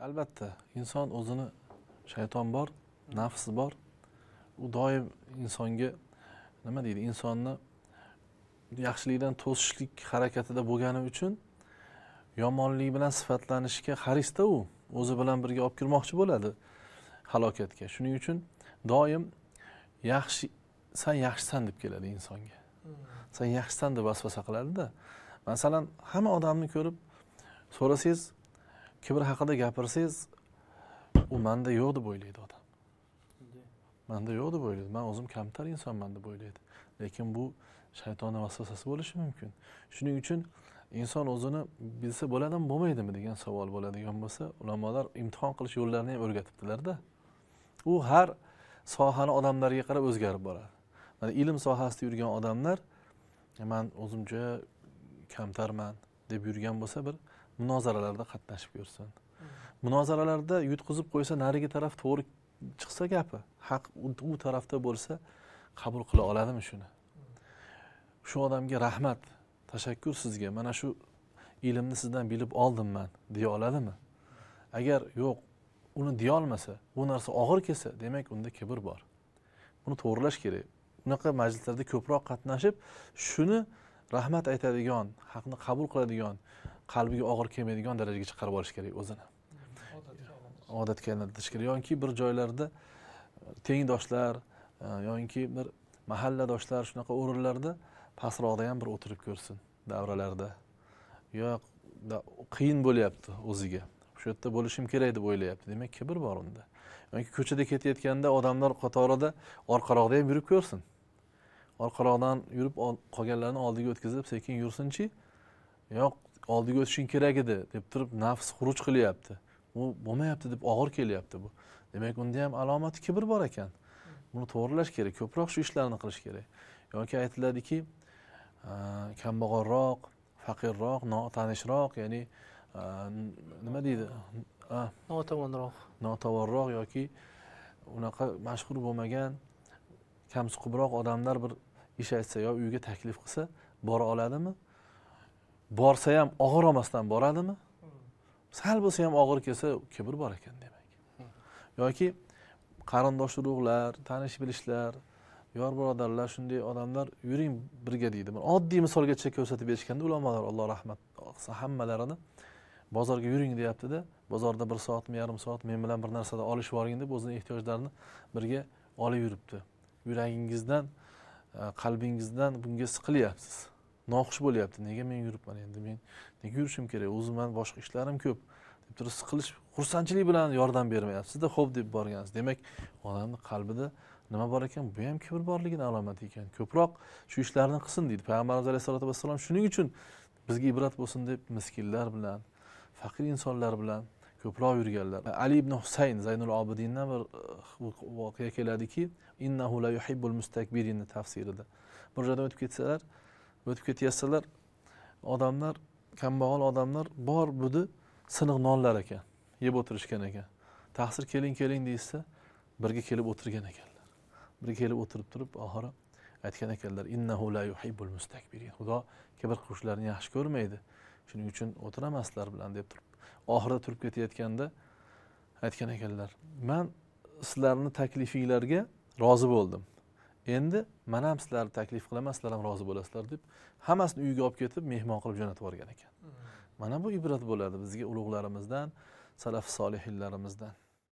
albatta inson o'zini shayton bor nafs bor u doim insonga nima deydi insonni yaxshilikdan to'sishlik harakatida bo'lgani uchun yomonlik bilan sifatlanishga harisda u o'zi bilan birga olib kirmoqchi bo'ladi halokatga shuning uchun doim yaxshi san yaxshisan deb keladi insonga san yaxshisan deb vasvasa qiladida masalan hamma odamni ko'rib so'rasangiz kibr haqida gapirsangiz u manda yo'q deb o'ylaydi odam manda yo'q deb o'ylaydi man o'zim kamtar insonman deb o'ylaydi lekin bu shaytonni vasvasasi bo'lishi mumkin shuning uchun inson o'zini bilsa bo'ladimi bo'lmaydimi degan savol bo'ladigan bo'lsa ulamolar imtihon qilish yo'llarini ham o'rgatibdilarda u har sohani odamlariga qarab o'zgarib boradi mana ilm sohasida yurgan odamlar man o'zim juda kamtarman deb yurgan bo'lsa bir munozaralarda qatnashib ko'rsin mm-hmm. munozaralarda yutqizib qo'ysa narigi taraf to'g'ri chiqsa gapi haq u tarafda bo'lsa qabul qila oladimi shuni mm-hmm. shu odamga rahmat tashakkur sizga mana shu ilmni sizdan bilib oldim man deya oladimi mm-hmm. agar yo'q uni deyolmasa bu narsa og'ir kelsa demak unda kibr bor buni to'g'irlash kerak unaqa majlislarda ko'proq qatnashib shuni rahmat aytadigan haqni qabul qiladigan qalbiga og'ir kelmaydigan darajaga chiqarib yuborish kerak o'zini odatga aylantirish kerak yoki bir joylarda e, tengdoshlar e, yoki bir mahalladoshlar shunaqa o'rinlarda pastroqda ham bir o'tirib ko'rsin davralarda yo qiyin bo'lyapti o'ziga o'sha yerda bo'lishim kerak deb o'ylayapti demak kibr bor unda yoki ko'chada ketayotganda odamlar qatorida orqaroqda ham yurib ko'rsin orqaroqdan yurib qolganlarni oldiga o'tkazib sekin yursinchi yo'q oldiga o'tishing kerak edi deb turib nafs xuruj qilyapti u bo'lmayapti deb og'ir kelyapti bu demak unda ham alomati kibr bor ekan buni to'g'irlash kerak ko'proq shu ishlarni qilish kerak yoki aytiladiki kambag'alroq faqirroq notanishroq ya'ni nima deydi notavonroq notavonroq yoki unaqa mashhur bo'lmagan kamsuqubroq odamlar bir ish aytsa yo uyga taklif qilsa bora oladimi borsa ham og'ir olmasdan boradimi sal bo'lsa ham og'ir kelsa kibr bor ekan demak yoki qarindosh urug'lar tanish bilishlar yor birodarlar shunday odamlar yuring birga deydi oddiy misolgacha ko'rsatib berishganda ulamolar alloh rahmat qilsin hammalarini bozorga yuring deyaptida bozorda bir soatmi yarim soat men bilan bir narsada olishib yuboring deb o'zini ehtiyojlarini birga olib yuribdi yuragingizdan qalbingizdan bunga siqilyapsiz noxush bo'lyapti nega men yuribman endi men nega yurishim kerak o'zim ham boshqa ishlarim ko'p deb turib siqilish xursandchilik bilan yordam sizda ho'p deb borgansiz demak odamni qalbida nima bor ekan bu ham kibr borligini alomati ekan ko'proq shu ishlarni qilsin deydi payg'ambarimiz alayhisalotu vassalom shuning uchun bizga ibrat bo'lsin deb miskinlar bilan faqir insonlar bilan ko'proq yurganlar ali ibn husayn zaynul obidindan bir uh, voqea keladiki innahu la yuhibbul mustakbirinni tafsirida bir joyda o'tib ketsalar o'tib ketyapsizlar odamlar kambag'al odamlar bor budi siniq nonlar ekan yeb o'tirishgan ekan taqsir keling keling deyishsa birga kelib o'tirgan ekanlar birga kelib o'tirib turib oxiri aytgan ekanlar innahu la yuhibbul mustakbirin xudo kibr qiluvchilarni yaxshi ko'rmaydi shuning uchun o'tiramaslar bilan deb turib oxirida turib ketayotganda aytgan ekanlar man sizlarni taklifinglarga rozi bo'ldim endi man ham sizlarni taklif qilaman sizlar ham rozi bo'lasizlar deb hammasini uyiga olib ketib mehmon qilib jo'natib yuborgan ekan hmm. mana bu ibrat bo'ladi bizga ulug'larimizdan salaf solihinlarimizdan